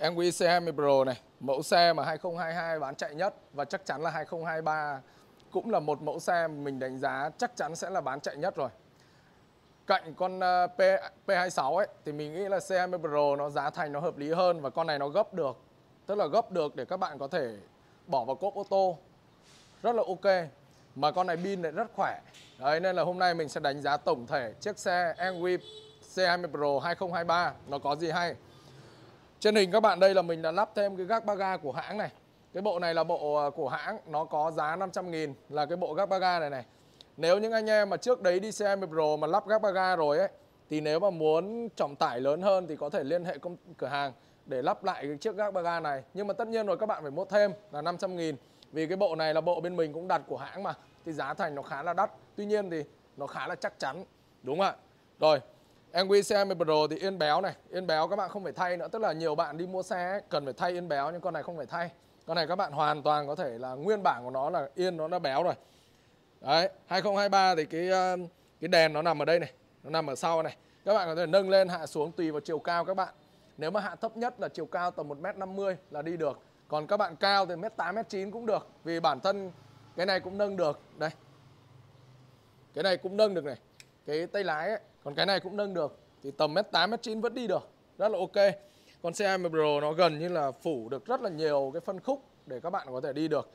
MQ C20 Pro này, mẫu xe mà 2022 bán chạy nhất và chắc chắn là 2023 cũng là một mẫu xe mình đánh giá chắc chắn sẽ là bán chạy nhất rồi. Cạnh con ờ, P, P26 ấy thì mình nghĩ là C20 Pro nó giá thành nó hợp lý hơn và con này nó gấp được. Tức là gấp được để các bạn có thể bỏ vào cốp ô tô. Rất là ok. Mà con này pin lại rất khỏe. Đấy nên là hôm nay mình sẽ đánh giá tổng thể chiếc xe MQ C20 Pro 2023 nó có gì hay. Trên hình các bạn đây là mình đã lắp thêm cái gác ba ga của hãng này. Cái bộ này là bộ à, của hãng, nó có giá 500 nghìn là cái bộ gác ba ga này này. Nếu những anh em mà trước đấy đi xe Pro mà lắp gác ba ga rồi ấy thì nếu mà muốn trọng tải lớn hơn thì có thể liên hệ công cửa hàng để lắp lại cái chiếc gác ba ga này. Nhưng mà tất nhiên rồi các bạn phải mua thêm là 500 nghìn vì cái bộ này là bộ bên mình cũng đặt của hãng mà thì giá thành nó khá là đắt. Tuy nhiên thì nó khá là chắc chắn. Đúng không ạ. Rồi, Em xe Pro thì yên béo này, yên béo các bạn không phải thay nữa, tức là nhiều bạn đi mua xe ấy, cần phải thay yên béo nhưng con này không phải thay. Con này các bạn hoàn toàn có thể là nguyên bản của nó là yên nó đã béo rồi. Đấy, 2023 thì cái ờ, cái đèn nó nằm ở đây này, nó nằm ở sau này. Các bạn có thể nâng lên hạ xuống tùy vào chiều cao các bạn. Nếu mà hạ thấp nhất là chiều cao tầm 1m50 là đi được. Còn các bạn cao thì 1m8, 1m9 cũng được. Vì bản thân cái này cũng nâng được. Đây. Cái này cũng nâng được này cái tay lái ấy. Còn cái này cũng nâng được Thì tầm mét 8, mét 9 vẫn đi được Rất là ok Còn xe M Pro nó gần như là phủ được rất là nhiều cái phân khúc Để các bạn có thể đi được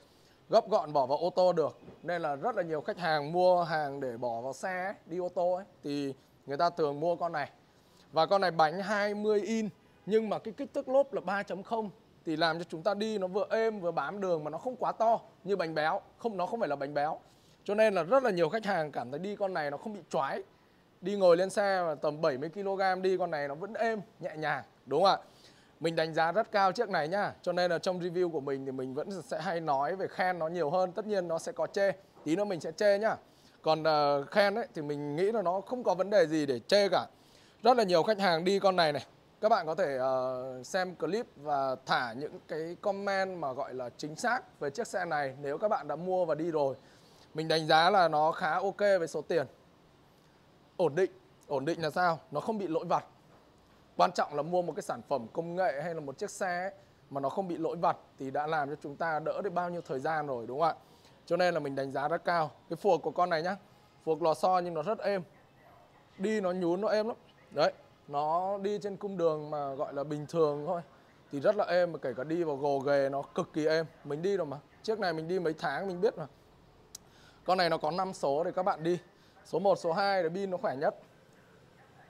Gấp gọn bỏ vào ô tô được Nên là rất là nhiều khách hàng mua hàng để bỏ vào xe ấy, Đi ô tô ấy Thì người ta thường mua con này Và con này bánh 20 in Nhưng mà cái kích thước lốp là 3.0 thì làm cho chúng ta đi nó vừa êm vừa bám đường mà nó không quá to như bánh béo không nó không phải là bánh béo cho nên là rất là nhiều khách hàng cảm thấy đi con này nó không bị choái đi ngồi lên xe mà tầm 70 kg đi con này nó vẫn êm nhẹ nhàng đúng không ạ mình đánh giá rất cao chiếc này nhá cho nên là trong review của mình thì mình vẫn sẽ hay nói về khen nó nhiều hơn tất nhiên nó sẽ có chê tí nữa mình sẽ chê nhá còn uh, khen ấy, thì mình nghĩ là nó không có vấn đề gì để chê cả rất là nhiều khách hàng đi con này này các bạn có thể uh, xem clip và thả những cái comment mà gọi là chính xác về chiếc xe này nếu các bạn đã mua và đi rồi mình đánh giá là nó khá ok với số tiền ổn định ổn định là sao nó không bị lỗi vặt quan trọng là mua một cái sản phẩm công nghệ hay là một chiếc xe ấy, mà nó không bị lỗi vặt thì đã làm cho chúng ta đỡ được bao nhiêu thời gian rồi đúng không ạ cho nên là mình đánh giá rất cao cái phuộc của con này nhá phuộc lò xo nhưng nó rất êm đi nó nhún nó êm lắm đấy nó đi trên cung đường mà gọi là bình thường thôi thì rất là êm mà kể cả đi vào gồ ghề nó cực kỳ êm mình đi rồi mà chiếc này mình đi mấy tháng mình biết mà con này nó có 5 số để các bạn đi. Số 1, số 2 là pin nó khỏe nhất.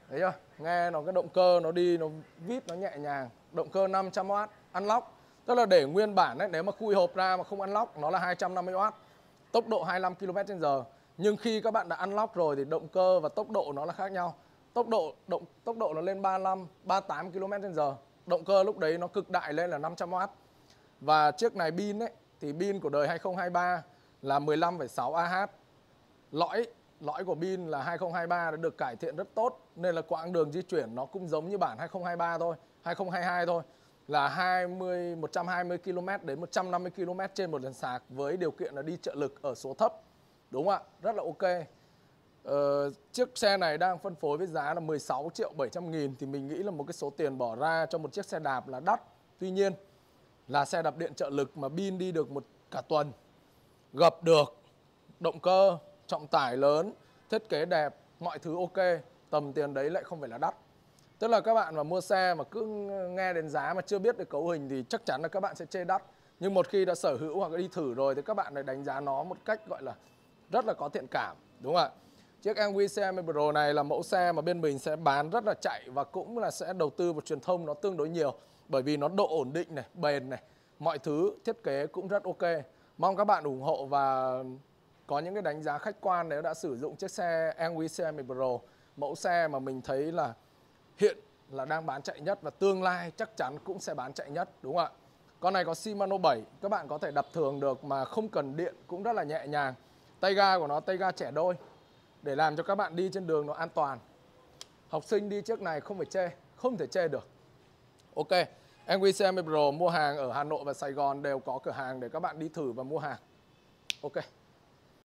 Đấy chưa? Nghe nó cái động cơ nó đi nó vít nó nhẹ nhàng. Động cơ 500W unlock. Tức là để nguyên bản đấy, nếu mà khui hộp ra mà không unlock nó là 250W. Tốc độ 25 km/h. Nhưng khi các bạn đã unlock rồi thì động cơ và tốc độ nó là khác nhau. Tốc độ động tốc độ nó lên 35, 38 km/h. Động cơ lúc đấy nó cực đại lên là 500W. Và chiếc này pin ấy thì pin của đời 2023 là 15,6 AH. Lõi lõi của pin là 2023 đã được cải thiện rất tốt nên là quãng đường di chuyển nó cũng giống như bản 2023 thôi, 2022 thôi là 20 120 km đến 150 km trên một lần sạc với điều kiện là đi trợ lực ở số thấp. Đúng không ạ? Rất là ok. Ờ, chiếc xe này đang phân phối với giá là 16 triệu 700 nghìn thì mình nghĩ là một cái số tiền bỏ ra cho một chiếc xe đạp là đắt. Tuy nhiên là xe đạp điện trợ lực mà pin đi được một cả tuần gập được động cơ trọng tải lớn thiết kế đẹp mọi thứ ok tầm tiền đấy lại không phải là đắt tức là các bạn mà mua xe mà cứ nghe đến giá mà chưa biết được cấu hình thì chắc chắn là các bạn sẽ chê đắt nhưng một khi đã sở hữu hoặc đi thử rồi thì các bạn lại đánh giá nó một cách gọi là rất là có thiện cảm đúng không ạ chiếc MV CM Pro này là mẫu xe mà bên mình sẽ bán rất là chạy và cũng là sẽ đầu tư vào truyền thông nó tương đối nhiều bởi vì nó độ ổn định này bền này mọi thứ thiết kế cũng rất ok mong các bạn ủng hộ và có những cái đánh giá khách quan nếu đã sử dụng chiếc xe Angui CM Pro mẫu xe mà mình thấy là hiện là đang bán chạy nhất và tương lai chắc chắn cũng sẽ bán chạy nhất đúng không ạ con này có Shimano 7 các bạn có thể đập thường được mà không cần điện cũng rất là nhẹ nhàng tay ga của nó tay ga trẻ đôi để làm cho các bạn đi trên đường nó an toàn học sinh đi chiếc này không phải chê không thể chê được ok NQCM Pro mua hàng ở Hà Nội và Sài Gòn đều có cửa hàng để các bạn đi thử và mua hàng. Ok.